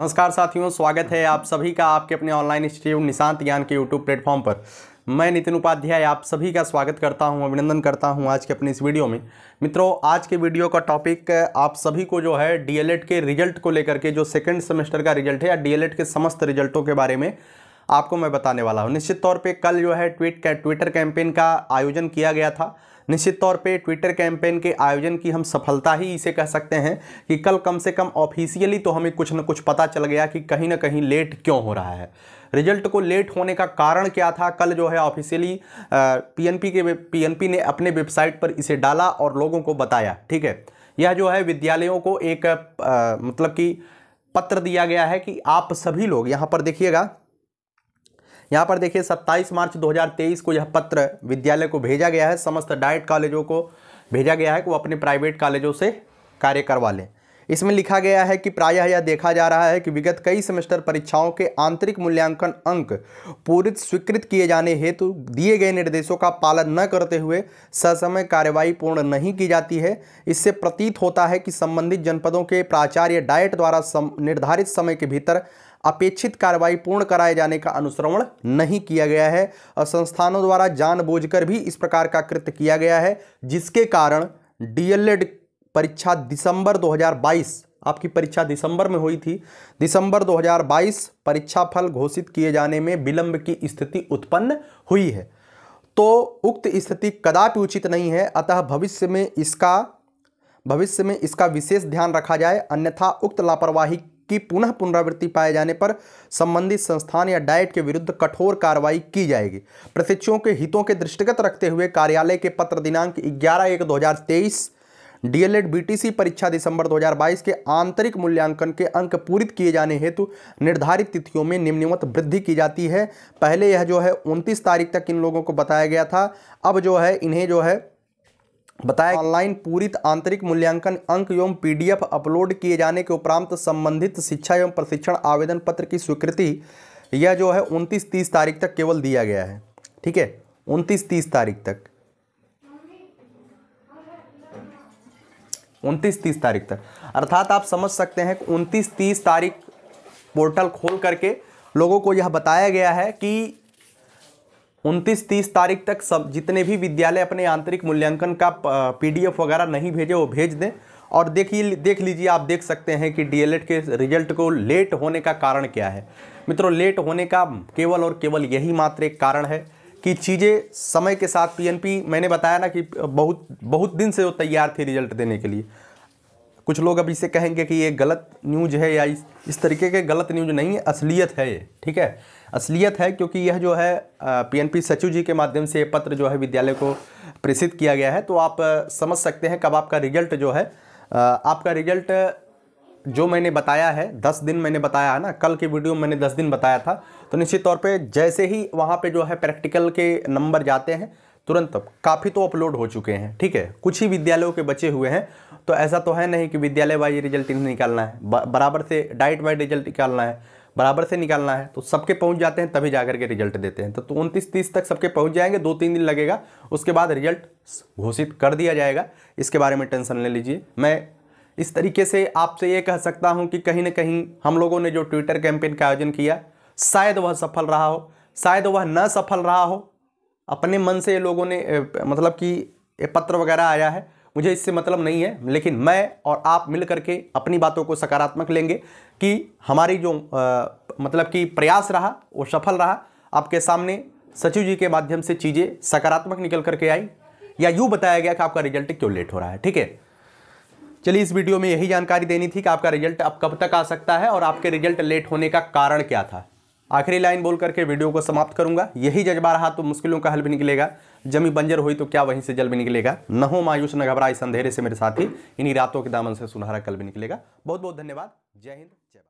नमस्कार साथियों स्वागत है आप सभी का आपके अपने ऑनलाइन इंस्टीट्यूट निशांत ज्ञान के यूट्यूब प्लेटफॉर्म पर मैं नितिन उपाध्याय आप सभी का स्वागत करता हूं अभिनंदन करता हूं आज के अपने इस वीडियो में मित्रों आज के वीडियो का टॉपिक आप सभी को जो है डीएलएड के रिजल्ट को लेकर के जो सेकेंड सेमेस्टर का रिजल्ट है या डीएलएड के समस्त रिजल्टों के बारे में आपको मैं बताने वाला हूँ निश्चित तौर पर कल जो है ट्वीट ट्विटर कैंपेन का आयोजन किया गया था निश्चित तौर पे ट्विटर कैंपेन के आयोजन की हम सफलता ही इसे कह सकते हैं कि कल कम से कम ऑफिशियली तो हमें कुछ न कुछ पता चल गया कि कहीं ना कहीं लेट क्यों हो रहा है रिजल्ट को लेट होने का कारण क्या था कल जो है ऑफिशियली पीएनपी के पीएनपी ने अपने वेबसाइट पर इसे डाला और लोगों को बताया ठीक है यह जो है विद्यालयों को एक आ, मतलब कि पत्र दिया गया है कि आप सभी लोग यहाँ पर देखिएगा यहाँ पर देखिए 27 मार्च 2023 को यह पत्र विद्यालय को भेजा गया है समस्त डाइट कॉलेजों को भेजा गया है कि वो अपने प्राइवेट कॉलेजों से कार्य करवा लें इसमें लिखा गया है कि प्रायः यह देखा जा रहा है कि विगत कई सेमेस्टर परीक्षाओं के आंतरिक मूल्यांकन अंक पूरी स्वीकृत किए जाने हेतु दिए गए निर्देशों का पालन न करते हुए ससमय कार्यवाही पूर्ण नहीं की जाती है इससे प्रतीत होता है कि संबंधित जनपदों के प्राचार्य डाइट द्वारा सम, निर्धारित समय के भीतर अपेक्षित कार्रवाई पूर्ण कराए जाने का अनुश्रवण नहीं किया गया है और संस्थानों द्वारा जानबूझकर भी इस प्रकार का कृत्य किया गया है जिसके कारण डीएलएड परीक्षा दिसंबर 2022 आपकी परीक्षा दिसंबर में हुई थी दिसंबर 2022 परीक्षा फल घोषित किए जाने में विलंब की स्थिति उत्पन्न हुई है तो उक्त स्थिति कदापि उचित नहीं है अतः भविष्य में इसका भविष्य में इसका विशेष ध्यान रखा जाए अन्यथा उक्त लापरवाही की पुनः पुनरावृत्ति पाए जाने पर संबंधित संस्थान या डाइट के विरुद्ध कठोर कार्रवाई की जाएगी प्रशिक्षुओं के हितों के दृष्टिगत रखते हुए कार्यालय के पत्र दिनांक ग्यारह एक दो डीएलएड बीटीसी परीक्षा दिसंबर 2022 के आंतरिक मूल्यांकन के अंक पूरित किए जाने हेतु निर्धारित तिथियों में निम्नवत वृद्धि की जाती है पहले यह जो है 29 तारीख तक इन लोगों को बताया गया था अब जो है इन्हें जो है बताया ऑनलाइन पूरित आंतरिक मूल्यांकन अंक एवं पीडीएफ अपलोड किए जाने के उपरांत संबंधित शिक्षा एवं प्रशिक्षण आवेदन पत्र की स्वीकृति यह जो है उनतीस तीस तारीख तक केवल दिया गया है ठीक है उनतीस तीस तारीख तक उनतीस तीस तारीख तक अर्थात आप समझ सकते हैं उनतीस तीस तारीख पोर्टल खोल करके लोगों को यह बताया गया है कि उनतीस तीस तारीख तक सब जितने भी विद्यालय अपने आंतरिक मूल्यांकन का पीडीएफ वगैरह नहीं भेजे वो भेज दें और देखिए देख लीजिए आप देख सकते हैं कि डीएलएड के रिजल्ट को लेट होने का कारण क्या है मित्रों लेट होने का केवल और केवल यही मात्र एक कारण है कि चीज़ें समय के साथ पीएनपी मैंने बताया ना कि बहुत बहुत दिन से वो तैयार थी रिजल्ट देने के लिए कुछ लोग अब इसे कहेंगे कि ये गलत न्यूज़ है या इस, इस तरीके के गलत न्यूज़ नहीं है असलियत है ये ठीक है असलियत है क्योंकि यह जो है पीएनपी सचिव जी के माध्यम से ये पत्र जो है विद्यालय को प्रेषित किया गया है तो आप समझ सकते हैं कब आपका रिजल्ट जो है आपका रिजल्ट जो मैंने बताया है दस दिन मैंने बताया है ना कल की वीडियो में मैंने दस दिन बताया था तो निश्चित तौर पे जैसे ही वहाँ पे जो है प्रैक्टिकल के नंबर जाते हैं तुरंत अब काफ़ी तो अपलोड हो चुके हैं ठीक है कुछ ही विद्यालयों के बचे हुए हैं तो ऐसा तो है नहीं कि विद्यालय वाइज रिजल्ट निकालना है बराबर से डाइट वाइज रिजल्ट निकालना है बराबर से निकालना है तो सबके पहुंच जाते हैं तभी जाकर के रिजल्ट देते हैं तो, तो उनतीस तीस तक सबके पहुंच जाएंगे दो तीन दिन लगेगा उसके बाद रिजल्ट घोषित कर दिया जाएगा इसके बारे में टेंशन ले लीजिए मैं इस तरीके से आपसे ये कह सकता हूँ कि कहीं ना कहीं हम लोगों ने जो ट्विटर कैंपेन का आयोजन किया शायद वह सफल रहा हो शायद वह न सफल रहा हो अपने मन से लोगों ने मतलब कि पत्र वगैरह आया है मुझे इससे मतलब नहीं है लेकिन मैं और आप मिल करके अपनी बातों को सकारात्मक लेंगे कि हमारी जो आ, मतलब कि प्रयास रहा वो सफल रहा आपके सामने सचिव जी के माध्यम से चीज़ें सकारात्मक निकल करके आई या यूँ बताया गया कि आपका रिजल्ट क्यों लेट हो रहा है ठीक है चलिए इस वीडियो में यही जानकारी देनी थी कि आपका रिजल्ट अब कब तक आ सकता है और आपके रिजल्ट लेट होने का कारण क्या था आखिरी लाइन बोल करके वीडियो को समाप्त करूंगा यही जज्बा रहा तो मुश्किलों का हल भी निकलेगा जमी बंजर हुई तो क्या वहीं से जल भी निकलेगा न हो मायूस न घबरा इस अंधेरे से मेरे साथी इन्हीं रातों के दामन से सुनहरा कल भी निकलेगा बहुत बहुत धन्यवाद जय हिंद जय